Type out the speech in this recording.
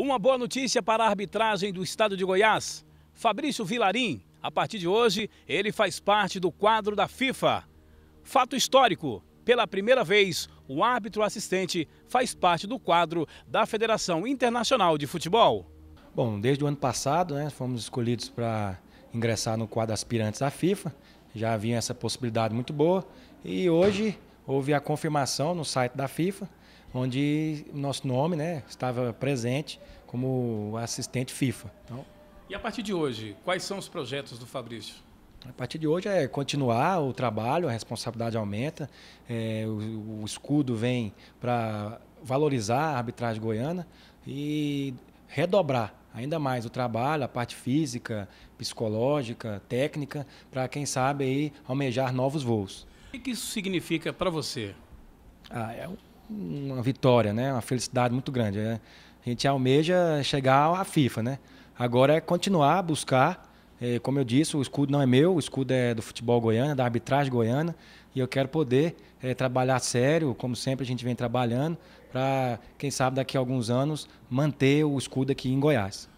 Uma boa notícia para a arbitragem do estado de Goiás. Fabrício Vilarim, a partir de hoje, ele faz parte do quadro da FIFA. Fato histórico: pela primeira vez, o árbitro assistente faz parte do quadro da Federação Internacional de Futebol. Bom, desde o ano passado, né, fomos escolhidos para ingressar no quadro aspirantes da FIFA. Já havia essa possibilidade muito boa e hoje houve a confirmação no site da FIFA onde nosso nome né, estava presente como assistente FIFA. Então, e a partir de hoje, quais são os projetos do Fabrício? A partir de hoje é continuar o trabalho, a responsabilidade aumenta, é, o, o escudo vem para valorizar a arbitragem goiana e redobrar ainda mais o trabalho, a parte física, psicológica, técnica, para quem sabe aí almejar novos voos. O que isso significa para você? Ah, é uma vitória, né? Uma felicidade muito grande. Né? A gente almeja chegar à FIFA, né? Agora é continuar a buscar. Eh, como eu disse, o escudo não é meu, o escudo é do futebol goiano, da arbitragem goiana, e eu quero poder é, trabalhar sério, como sempre a gente vem trabalhando, para, quem sabe, daqui a alguns anos, manter o escudo aqui em Goiás.